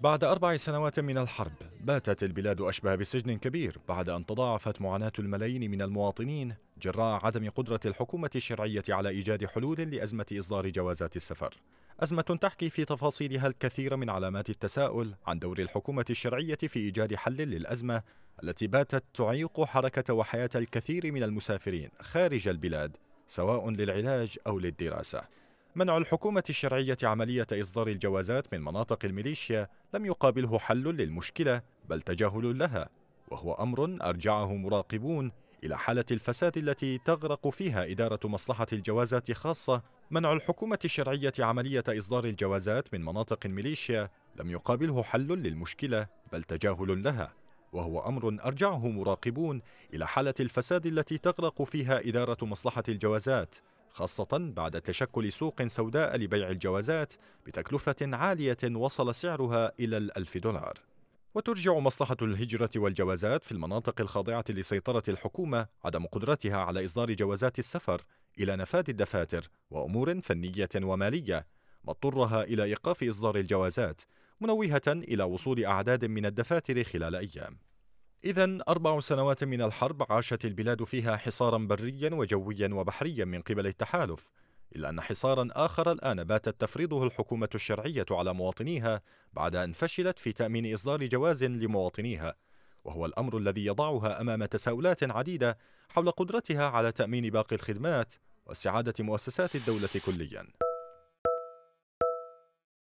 بعد أربع سنوات من الحرب باتت البلاد أشبه بسجن كبير بعد أن تضاعفت معاناة الملايين من المواطنين جراء عدم قدرة الحكومة الشرعية على إيجاد حلول لأزمة إصدار جوازات السفر أزمة تحكي في تفاصيلها الكثير من علامات التساؤل عن دور الحكومة الشرعية في إيجاد حل للأزمة التي باتت تعيق حركة وحياة الكثير من المسافرين خارج البلاد سواء للعلاج أو للدراسة منع الحكومة الشرعية عملية إصدار الجوازات من مناطق الميليشيا لم يقابله حل للمشكلة بل تجاهل لها وهو أمر أرجعه مراقبون إلى حالة الفساد التي تغرق فيها إدارة مصلحة الجوازات خاصة منع الحكومة الشرعية عملية إصدار الجوازات من مناطق الميليشيا لم يقابله حل للمشكلة بل تجاهل لها وهو أمر أرجعه مراقبون إلى حالة الفساد التي تغرق فيها إدارة مصلحة الجوازات خاصة بعد تشكل سوق سوداء لبيع الجوازات بتكلفة عالية وصل سعرها إلى الألف دولار وترجع مصلحة الهجرة والجوازات في المناطق الخاضعة لسيطرة الحكومة عدم قدرتها على إصدار جوازات السفر إلى نفاذ الدفاتر وأمور فنية ومالية مضطرها إلى إيقاف إصدار الجوازات منوهة إلى وصول أعداد من الدفاتر خلال أيام إذا أربع سنوات من الحرب عاشت البلاد فيها حصارا بريا وجويا وبحريا من قبل التحالف إلا أن حصارا آخر الآن باتت تفرضه الحكومة الشرعية على مواطنيها بعد أن فشلت في تأمين إصدار جواز لمواطنيها وهو الأمر الذي يضعها أمام تساؤلات عديدة حول قدرتها على تأمين باقي الخدمات واستعادة مؤسسات الدولة كلياً